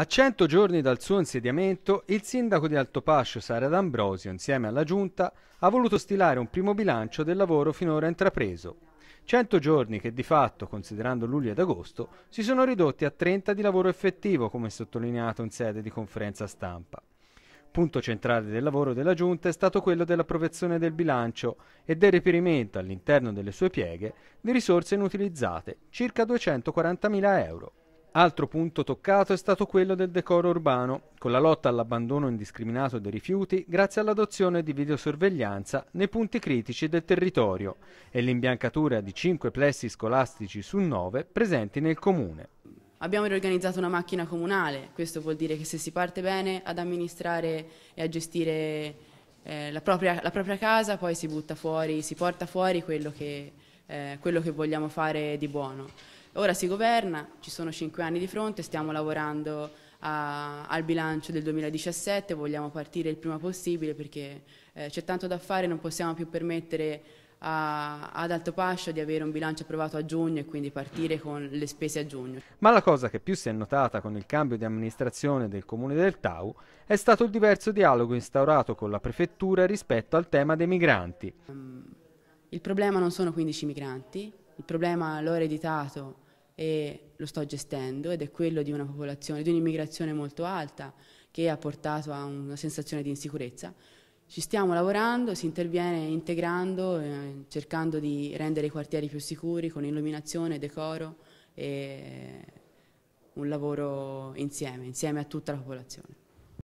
A 100 giorni dal suo insediamento, il sindaco di Altopascio Sara D'Ambrosio, insieme alla Giunta, ha voluto stilare un primo bilancio del lavoro finora intrapreso. 100 giorni che di fatto, considerando luglio ed agosto, si sono ridotti a 30 di lavoro effettivo, come sottolineato in sede di conferenza stampa. Punto centrale del lavoro della Giunta è stato quello dell'approvazione del bilancio e del reperimento all'interno delle sue pieghe di risorse inutilizzate, circa 240.000 euro. Altro punto toccato è stato quello del decoro urbano, con la lotta all'abbandono indiscriminato dei rifiuti grazie all'adozione di videosorveglianza nei punti critici del territorio e l'imbiancatura di 5 plessi scolastici su 9 presenti nel comune. Abbiamo riorganizzato una macchina comunale, questo vuol dire che se si parte bene ad amministrare e a gestire eh, la, propria, la, propria, casa, poi si butta fuori, si porta fuori quello che, eh, quello che vogliamo fare di buono. Ora si governa, ci sono cinque anni di fronte, stiamo lavorando a, al bilancio del 2017, vogliamo partire il prima possibile perché eh, c'è tanto da fare, non possiamo più permettere a, ad Altopascio di avere un bilancio approvato a giugno e quindi partire con le spese a giugno. Ma la cosa che più si è notata con il cambio di amministrazione del comune del Tau è stato il diverso dialogo instaurato con la prefettura rispetto al tema dei migranti. Ehm, il problema non sono 15 migranti, il problema l'ho ereditato e lo sto gestendo ed è quello di una popolazione, di un'immigrazione molto alta che ha portato a una sensazione di insicurezza. Ci stiamo lavorando, si interviene integrando, eh, cercando di rendere i quartieri più sicuri con illuminazione, decoro e un lavoro insieme, insieme a tutta la popolazione.